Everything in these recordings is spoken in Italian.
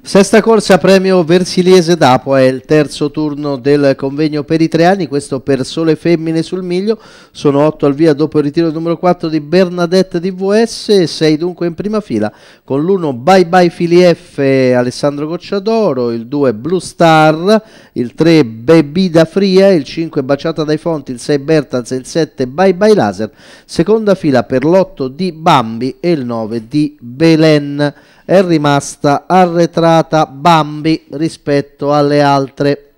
Sesta corsa premio Versiliese d'Apo è il terzo turno del convegno per i tre anni, questo per sole femmine sul miglio, sono 8 al via dopo il ritiro numero 4 di Bernadette DVS, 6 dunque in prima fila con l'1 Bye Bye Fili F Alessandro Gocciadoro, il 2 Blue Star, il 3 Baby da Fria, il 5 Baciata dai Fonti, il 6 e il 7 Bye Bye Laser, seconda fila per l'8 di Bambi e il 9 di Belen, è rimasta arretrata entrata Bambi rispetto alle altre.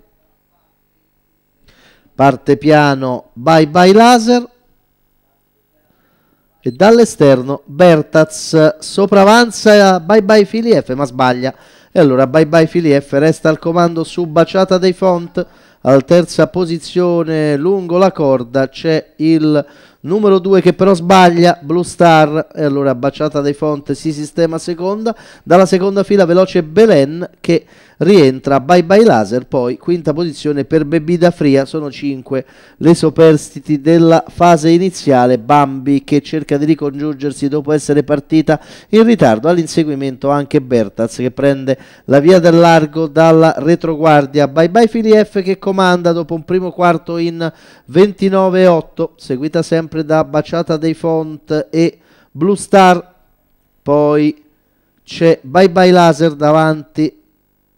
Parte piano Bye Bye Laser e dall'esterno Bertaz sopravanza Bye Bye Filief ma sbaglia e allora Bye Bye Filief resta al comando su Baciata dei Font al terza posizione lungo la corda c'è il numero 2 che però sbaglia, Blue Star e allora baciata dai Font si sistema seconda, dalla seconda fila veloce Belen che rientra, bye bye laser poi quinta posizione per Bebida Fria, sono 5 le superstiti della fase iniziale, Bambi che cerca di ricongiungersi dopo essere partita in ritardo, all'inseguimento anche Bertaz che prende la via del largo dalla retroguardia, bye bye Fili F che comanda dopo un primo quarto in 29-8, seguita sempre sempre da Baciata dei Font e Blue Star. Poi c'è Bye Bye Laser davanti,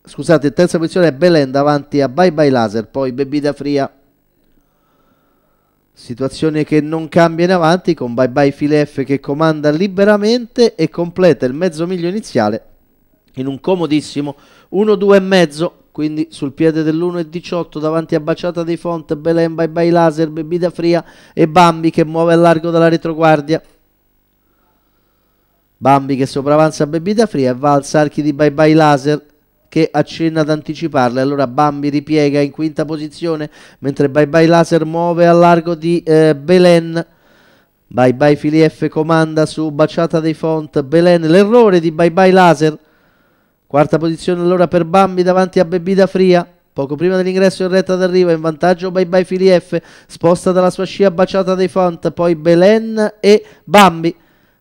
scusate, terza posizione è Belen davanti a Bye Bye Laser, poi Bebida Fria. Situazione che non cambia in avanti con Bye Bye Filef che comanda liberamente e completa il mezzo miglio iniziale in un comodissimo 1-2 e mezzo quindi sul piede dell'1,18 davanti a Baciata dei Font, Belen, Bye Bye Laser, Bebida Fria e Bambi che muove al largo della retroguardia. Bambi che sopravanza Bebida Fria e va al sarchi di Bye Bye Laser che accenna ad anticiparle. Allora Bambi ripiega in quinta posizione mentre Bye Bye Laser muove al largo di eh, Belen. Bye Bye Filief comanda su Baciata dei Font, Belen. L'errore di Bye Bye Laser Quarta posizione allora per Bambi davanti a Bebida Fria. Poco prima dell'ingresso in retta d'arrivo in vantaggio Bye Bye Filief, sposta dalla sua scia baciata dei Font, poi Belen e Bambi.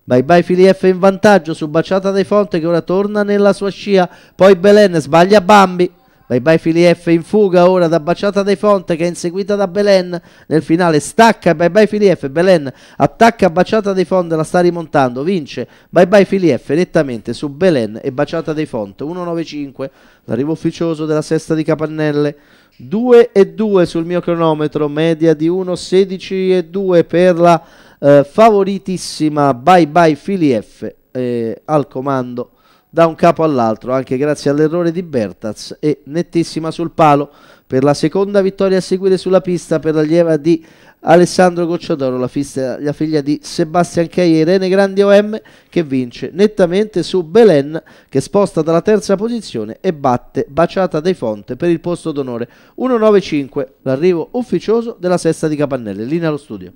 Bye bye Filief in vantaggio su baciata dei Font che ora torna nella sua scia, poi Belen sbaglia Bambi, Bye bye Fili in fuga ora da Baciata dei Fonte che è inseguita da Belen nel finale stacca Bye bye Fili Belen attacca Baciata dei Fonte la sta rimontando vince Bye bye Fili nettamente su Belen e Baciata dei Fonte 1-9-5 l'arrivo ufficioso della sesta di Capannelle 2 e 2 sul mio cronometro, media di 1,16 e 2 per la eh, favoritissima Bye Bye Fili eh, al comando da un capo all'altro anche grazie all'errore di Bertaz e nettissima sul palo per la seconda vittoria a seguire sulla pista per l'allieva di Alessandro Gocciadoro, la, fista, la figlia di Sebastian Caie e Irene Grandi OM che vince nettamente su Belen che sposta dalla terza posizione e batte Baciata dai Fonte per il posto d'onore 1-9-5, l'arrivo ufficioso della sesta di Capannelle. Linea allo studio.